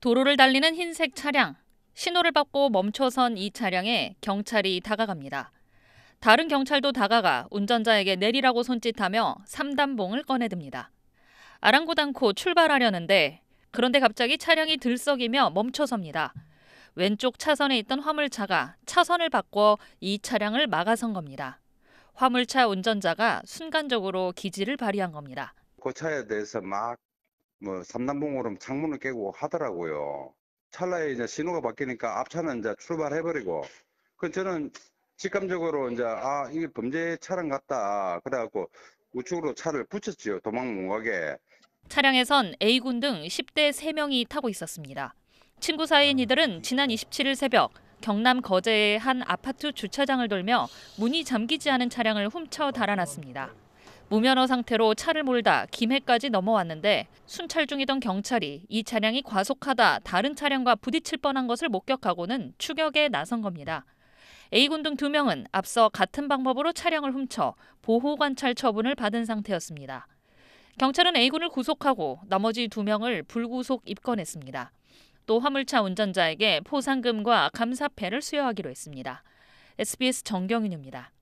도로를 달리는 흰색 차량, 신호를 받고 멈춰선 이 차량에 경찰이 다가갑니다. 다른 경찰도 다가가 운전자에게 내리라고 손짓하며 삼단봉을 꺼내듭니다. 아랑고당코 출발하려는데 그런데 갑자기 차량이 들썩이며 멈춰섭니다. 왼쪽 차선에 있던 화물차가 차선을 바꿔 이 차량을 막아선 겁니다. 화물차 운전자가 순간적으로 기지를 발휘한 겁니다. 고차에 그 대해서 막뭐 삼남봉으로 창문을 깨고 하더라고요. 찰나에 이제 신호가 바뀌니까 앞차는 이제 출발해버리고. 그 저는 직감적으로 이제 아 이게 범죄 차량 같다. 그래갖고 우측으로 차를 붙였지요. 도망 못 가게. 차량에선 A군 등 10대 3명이 타고 있었습니다. 친구 사이인 음. 이들은 지난 27일 새벽 경남 거제의 한 아파트 주차장을 돌며 문이 잠기지 않은 차량을 훔쳐 달아났습니다. 무면허 상태로 차를 몰다 김해까지 넘어왔는데 순찰 중이던 경찰이 이 차량이 과속하다 다른 차량과 부딪힐 뻔한 것을 목격하고는 추격에 나선 겁니다. A군 등 2명은 앞서 같은 방법으로 차량을 훔쳐 보호관찰 처분을 받은 상태였습니다. 경찰은 A군을 구속하고 나머지 2명을 불구속 입건했습니다. 또 화물차 운전자에게 포상금과 감사패를 수여하기로 했습니다. SBS 정경윤입니다.